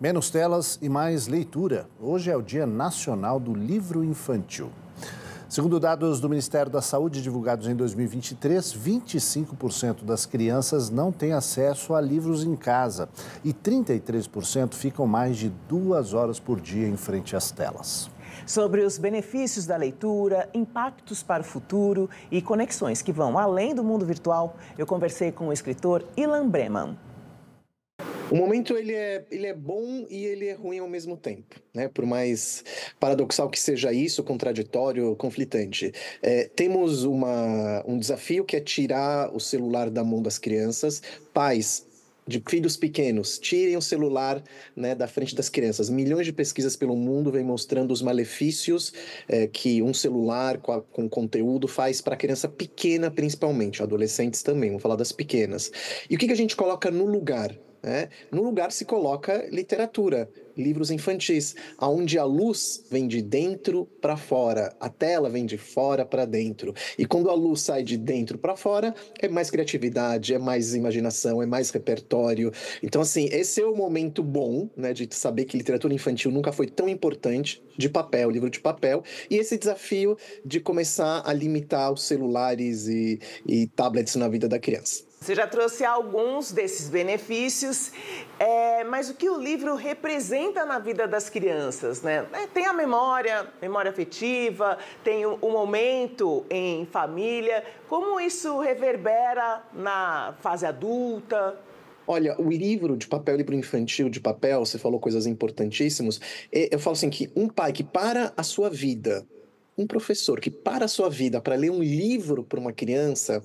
Menos telas e mais leitura. Hoje é o Dia Nacional do Livro Infantil. Segundo dados do Ministério da Saúde divulgados em 2023, 25% das crianças não têm acesso a livros em casa e 33% ficam mais de duas horas por dia em frente às telas. Sobre os benefícios da leitura, impactos para o futuro e conexões que vão além do mundo virtual, eu conversei com o escritor Ilan Breman. O momento ele é, ele é bom e ele é ruim ao mesmo tempo, né? Por mais paradoxal que seja isso, contraditório, conflitante, é, temos uma, um desafio que é tirar o celular da mão das crianças. Pais de filhos pequenos, tirem o celular né, da frente das crianças. Milhões de pesquisas pelo mundo vêm mostrando os malefícios é, que um celular com, a, com conteúdo faz para a criança pequena, principalmente, adolescentes também, vamos falar das pequenas. E o que, que a gente coloca no lugar né? No lugar se coloca literatura, livros infantis, aonde a luz vem de dentro para fora, a tela vem de fora para dentro. E quando a luz sai de dentro para fora, é mais criatividade, é mais imaginação, é mais repertório. Então assim, esse é o momento bom, né, de saber que literatura infantil nunca foi tão importante de papel, livro de papel, e esse desafio de começar a limitar os celulares e, e tablets na vida da criança. Você já trouxe alguns desses benefícios, é, mas o que o livro representa na vida das crianças, né? É, tem a memória, memória afetiva, tem o, o, momento em família. Como isso reverbera na fase adulta? Olha, o livro de papel, livro infantil de papel, você falou coisas importantíssimas. É, eu falo assim que um pai que para a sua vida, um professor que para a sua vida para ler um livro para uma criança,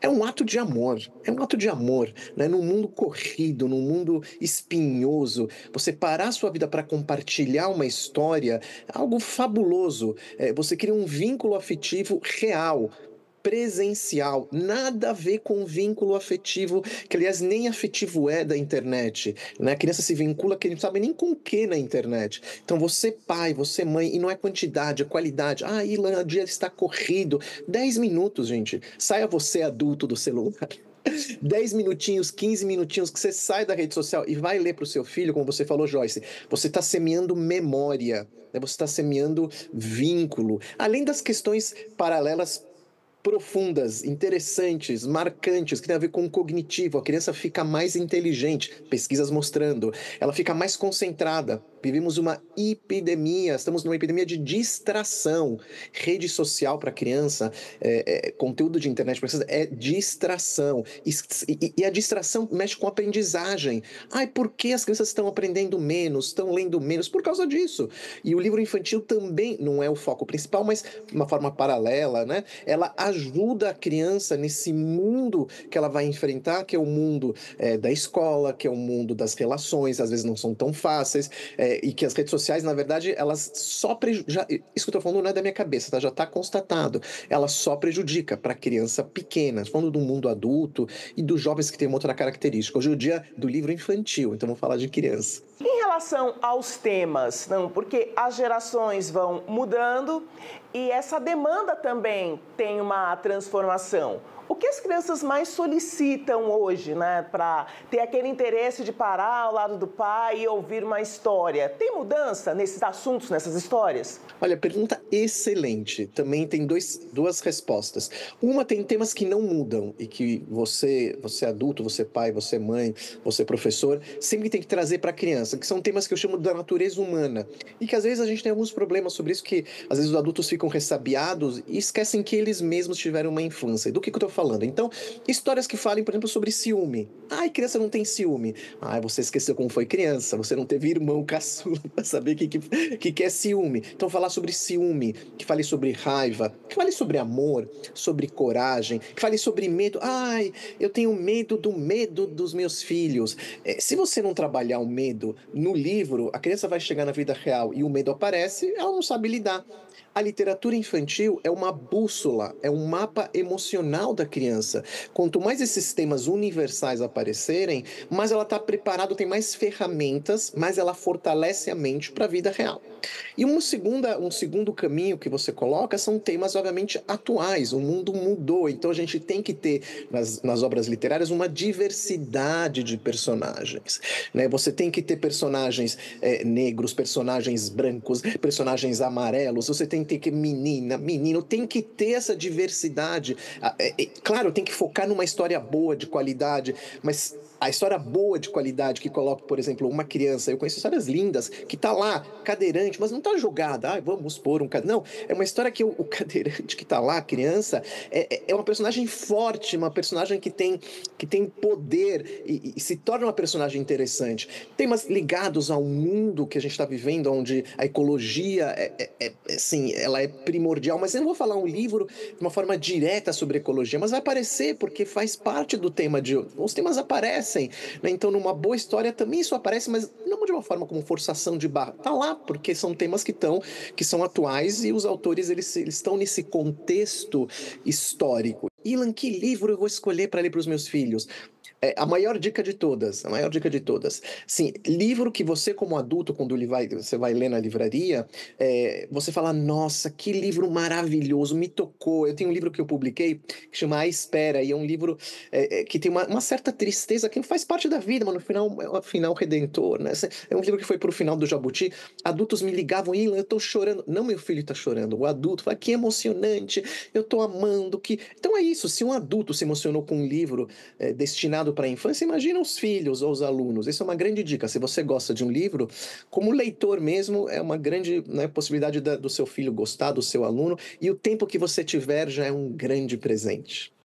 é um ato de amor, é um ato de amor. Né? Num mundo corrido, num mundo espinhoso, você parar sua vida para compartilhar uma história, é algo fabuloso. É, você cria um vínculo afetivo real, presencial, nada a ver com vínculo afetivo, que aliás nem afetivo é da internet, né? A criança se vincula que não sabe nem com o que na internet. Então você pai, você mãe, e não é quantidade, é qualidade. Ah, Ilan, o dia está corrido. 10 minutos, gente. Saia você adulto do celular. 10 minutinhos, 15 minutinhos que você sai da rede social e vai ler para o seu filho, como você falou, Joyce, você está semeando memória, né? você está semeando vínculo, além das questões paralelas profundas, interessantes, marcantes, que tem a ver com o cognitivo. A criança fica mais inteligente, pesquisas mostrando. Ela fica mais concentrada, Vivemos uma epidemia, estamos numa epidemia de distração. Rede social para criança, é, é, conteúdo de internet para criança é distração. E, e, a distração mexe com a aprendizagem. Ai, por que as crianças estão aprendendo menos, estão lendo menos? Por causa disso. E o livro infantil também não é o foco principal, mas uma forma paralela, né? Ela ajuda a criança nesse mundo que ela vai enfrentar, que é o mundo é, da escola, que é o mundo das relações, às vezes não são tão fáceis. É, é, e que as redes sociais, na verdade, elas só prejudicam. Isso que eu tô falando não é da minha cabeça, tá? Já está constatado. Ela só prejudica para criança pequena, falando do mundo adulto e dos jovens que tem uma outra característica. Hoje é o dia do livro infantil, então vamos falar de criança. Em relação aos temas, não, porque as gerações vão mudando e essa demanda também tem uma transformação que as crianças mais solicitam hoje, né, para ter aquele interesse de parar ao lado do pai e ouvir uma história? Tem mudança nesses assuntos, nessas histórias? Olha, pergunta excelente. Também tem dois, duas respostas. Uma tem temas que não mudam e que você, você é adulto, você é pai, você é mãe, você professor, sempre tem que trazer para a criança, que são temas que eu chamo da natureza humana e que às vezes a gente tem alguns problemas sobre isso que às vezes os adultos ficam ressabiados e esquecem que eles mesmos tiveram uma infância. Do que, que eu tô falando? falando. Então, histórias que falem, por exemplo, sobre ciúme. Ai, criança não tem ciúme. Ai, você esqueceu como foi criança, você não teve irmão caçula pra saber o que, que, que é ciúme. Então, falar sobre ciúme, que fale sobre raiva, que fale sobre amor, sobre coragem, que fale sobre medo. Ai, eu tenho medo do medo dos meus filhos. É, se você não trabalhar o medo no livro, a criança vai chegar na vida real e o medo aparece, ela não sabe lidar. A literatura infantil é uma bússola, é um mapa emocional da criança criança. Quanto mais esses temas universais aparecerem, mais ela está preparada, tem mais ferramentas, mais ela fortalece a mente para a vida real. E um, segunda, um segundo caminho que você coloca são temas, obviamente, atuais. O mundo mudou, então a gente tem que ter nas, nas obras literárias uma diversidade de personagens. Né? Você tem que ter personagens é, negros, personagens brancos, personagens amarelos, você tem que ter menina, menino, tem que ter essa diversidade. Eh, Claro, tem que focar numa história boa, de qualidade, mas a história boa de qualidade que coloca, por exemplo, uma criança, eu conheço histórias lindas, que está lá, cadeirante, mas não está jogada, ah, vamos pôr um cadeirante. Não, é uma história que o, o cadeirante que está lá, a criança, é, é, é uma personagem forte, uma personagem que tem, que tem poder e, e se torna uma personagem interessante. Temas ligados ao mundo que a gente está vivendo, onde a ecologia, é, é, é, assim, ela é primordial, mas eu não vou falar um livro de uma forma direta sobre ecologia, mas vai aparecer, porque faz parte do tema de. Os temas aparecem, né? Então, numa boa história também isso aparece, mas não de uma forma como forçação de barra. Tá lá, porque são temas que estão, que são atuais e os autores eles, estão nesse contexto histórico. Ilan, que livro eu vou escolher para ler para os meus filhos? É, a maior dica de todas, a maior dica de todas. Sim, livro que você, como adulto, quando ele vai, você vai ler na livraria, é, você fala, nossa, que livro maravilhoso, me tocou. Eu tenho um livro que eu publiquei que chama A Espera, e é um livro é, é que tem uma, uma, certa tristeza que faz parte da vida, mas no final é um final redentor. Né? Assim, é um livro que foi pro final do Jabuti. Adultos me ligavam, e eu tô chorando. Não, meu filho tá chorando. O adulto fala, que emocionante, eu tô amando. que Então é isso, se um adulto se emocionou com um livro é, destinado voltado para a infância, imagina os filhos ou os alunos. Isso é uma grande dica. Se você gosta de um livro, como leitor mesmo, é uma grande né, possibilidade da, do seu filho gostar, do seu aluno, e o tempo que você tiver já é um grande presente.